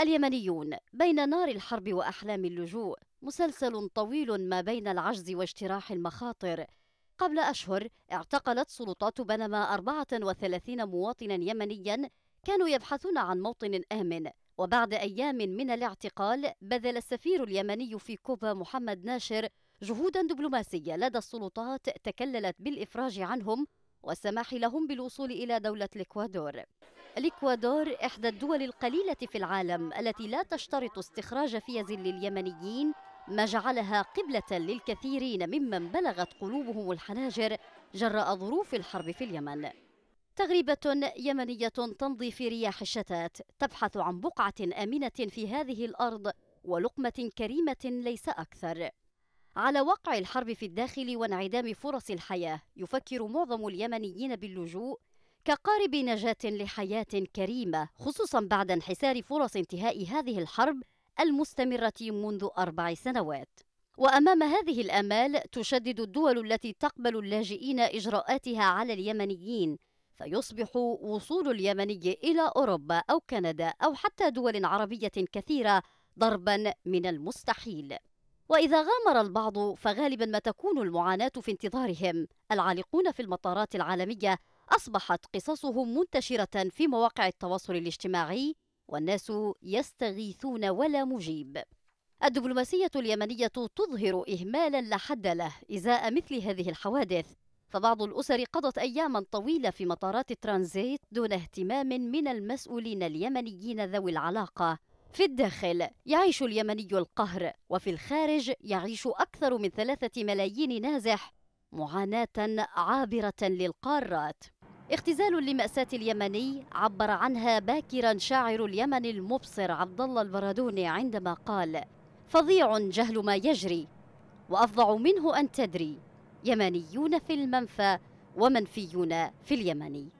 اليمنيون بين نار الحرب واحلام اللجوء مسلسل طويل ما بين العجز واجتراح المخاطر قبل اشهر اعتقلت سلطات بنما 34 مواطنا يمنيا كانوا يبحثون عن موطن امن وبعد ايام من الاعتقال بذل السفير اليمني في كوبا محمد ناشر جهودا دبلوماسيه لدى السلطات تكللت بالافراج عنهم والسماح لهم بالوصول الى دوله الاكوادور الإكوادور إحدى الدول القليلة في العالم التي لا تشترط استخراج فيز لليمنيين ما جعلها قبلة للكثيرين ممن بلغت قلوبهم الحناجر جراء ظروف الحرب في اليمن تغريبة يمنية تمضي في رياح الشتات تبحث عن بقعة آمنة في هذه الأرض ولقمة كريمة ليس أكثر على وقع الحرب في الداخل وانعدام فرص الحياة يفكر معظم اليمنيين باللجوء كقارب نجاة لحياة كريمة خصوصا بعد انحسار فرص انتهاء هذه الحرب المستمرة منذ أربع سنوات وأمام هذه الآمال تشدد الدول التي تقبل اللاجئين إجراءاتها على اليمنيين فيصبح وصول اليمني إلى أوروبا أو كندا أو حتى دول عربية كثيرة ضربا من المستحيل وإذا غامر البعض فغالبا ما تكون المعاناة في انتظارهم العالقون في المطارات العالمية أصبحت قصصهم منتشرة في مواقع التواصل الاجتماعي والناس يستغيثون ولا مجيب الدبلوماسية اليمنية تظهر إهمالا لا حد له إزاء مثل هذه الحوادث فبعض الأسر قضت أياما طويلة في مطارات الترانزيت دون اهتمام من المسؤولين اليمنيين ذوي العلاقة في الداخل يعيش اليمني القهر وفي الخارج يعيش أكثر من ثلاثة ملايين نازح معاناة عابرة للقارات اختزال لمأساة اليمني عبر عنها باكرا شاعر اليمن المبصر عبد الله البرادوني عندما قال فظيع جهل ما يجري وأفظع منه أن تدري يمنيون في المنفى ومنفيون في اليمني